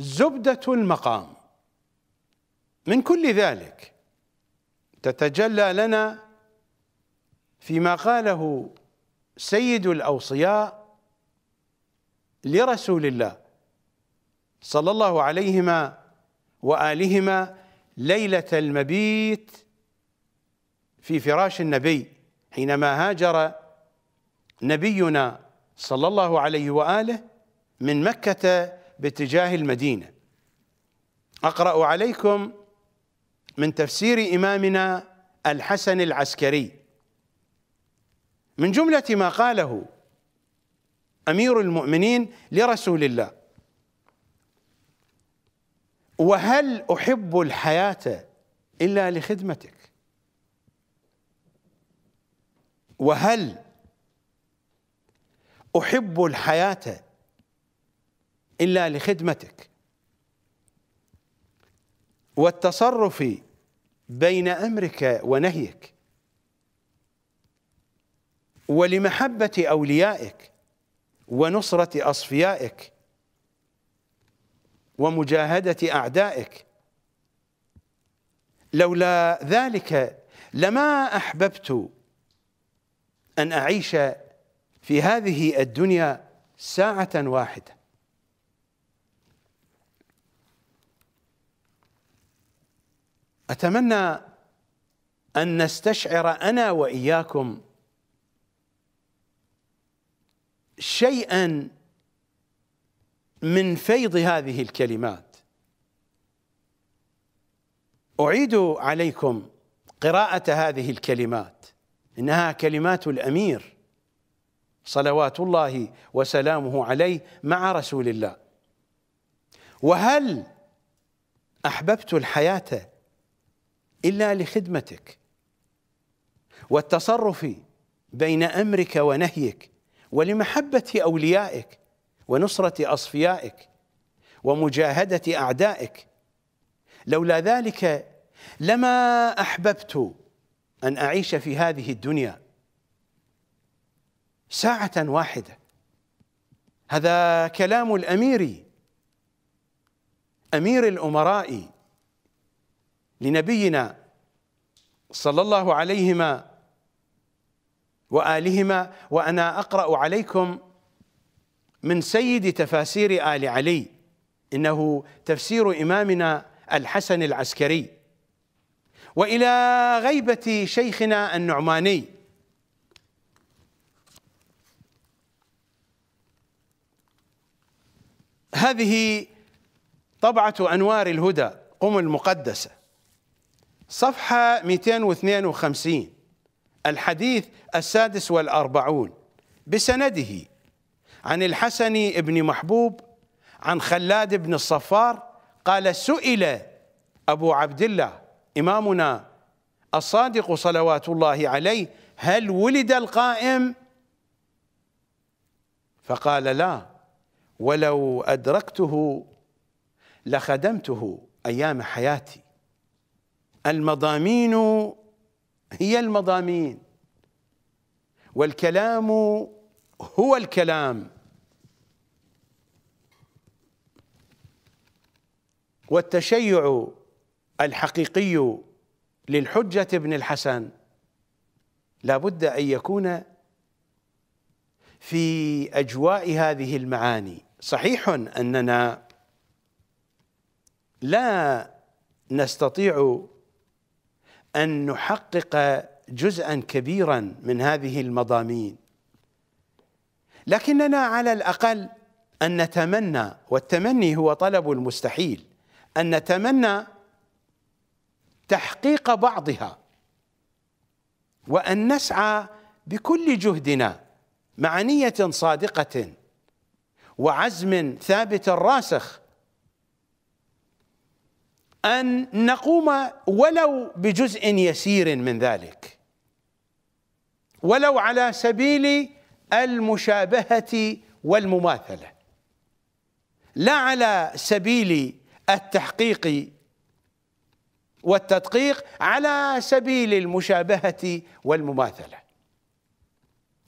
زبدة المقام من كل ذلك تتجلى لنا فيما قاله سيد الأوصياء لرسول الله صلى الله عليهما وآلهما ليلة المبيت في فراش النبي حينما هاجر نبينا صلى الله عليه وآله من مكة باتجاه المدينة أقرأ عليكم من تفسير إمامنا الحسن العسكري من جملة ما قاله أمير المؤمنين لرسول الله وهل أحب الحياة إلا لخدمتك وهل أحب الحياة إلا لخدمتك والتصرف بين أمرك ونهيك ولمحبة أوليائك ونصرة أصفيائك ومجاهدة أعدائك لولا ذلك لما أحببت أن أعيش في هذه الدنيا ساعة واحدة اتمنى ان نستشعر انا واياكم شيئا من فيض هذه الكلمات اعيد عليكم قراءه هذه الكلمات انها كلمات الامير صلوات الله وسلامه عليه مع رسول الله وهل احببت الحياه الا لخدمتك والتصرف بين امرك ونهيك ولمحبه اوليائك ونصره اصفيائك ومجاهده اعدائك لولا ذلك لما احببت ان اعيش في هذه الدنيا ساعه واحده هذا كلام الامير امير الامراء لنبينا صلى الله عليهما وآلهما وأنا أقرأ عليكم من سيد تفاسير آل علي إنه تفسير إمامنا الحسن العسكري وإلى غيبة شيخنا النعماني هذه طبعة أنوار الهدى قم المقدسة صفحة 252 الحديث السادس والأربعون بسنده عن الحسن بن محبوب عن خلاد بن الصفار قال سئل أبو عبد الله إمامنا الصادق صلوات الله عليه هل ولد القائم فقال لا ولو أدركته لخدمته أيام حياتي المضامين هي المضامين والكلام هو الكلام والتشيع الحقيقي للحجة ابن الحسن لابد أن يكون في أجواء هذه المعاني صحيح أننا لا نستطيع ان نحقق جزءا كبيرا من هذه المضامين لكننا على الاقل ان نتمنى والتمني هو طلب المستحيل ان نتمنى تحقيق بعضها وان نسعى بكل جهدنا مع نيه صادقه وعزم ثابت راسخ أن نقوم ولو بجزء يسير من ذلك ولو على سبيل المشابهة والمماثلة لا على سبيل التحقيق والتدقيق على سبيل المشابهة والمماثلة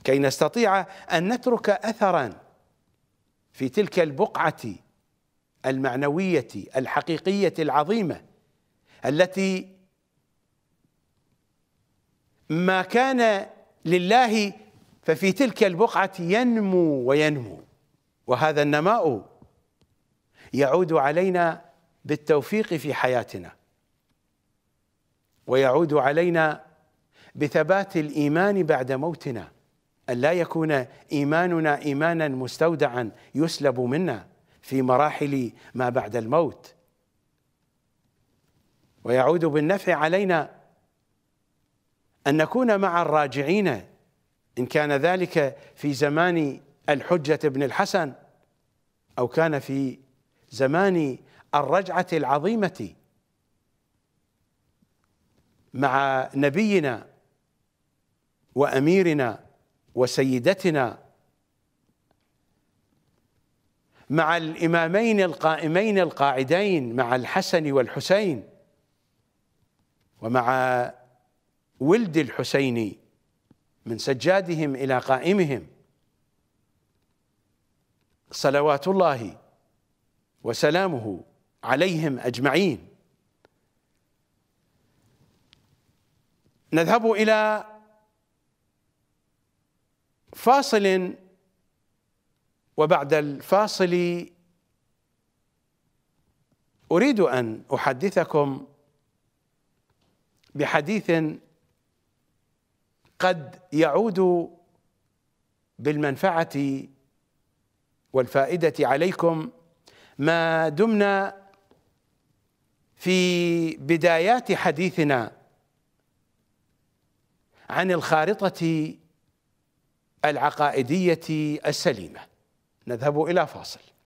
كي نستطيع أن نترك أثرا في تلك البقعة المعنويه الحقيقيه العظيمه التي ما كان لله ففي تلك البقعه ينمو وينمو وهذا النماء يعود علينا بالتوفيق في حياتنا ويعود علينا بثبات الايمان بعد موتنا ان لا يكون ايماننا ايمانا مستودعا يسلب منا في مراحل ما بعد الموت ويعود بالنفع علينا ان نكون مع الراجعين ان كان ذلك في زمان الحجه بن الحسن او كان في زمان الرجعه العظيمه مع نبينا واميرنا وسيدتنا مع الإمامين القائمين القاعدين مع الحسن والحسين ومع ولد الحسين من سجادهم إلى قائمهم صلوات الله وسلامه عليهم أجمعين نذهب إلى فاصل وبعد الفاصل اريد ان احدثكم بحديث قد يعود بالمنفعه والفائده عليكم ما دمنا في بدايات حديثنا عن الخارطه العقائديه السليمه نذهب إلى فاصل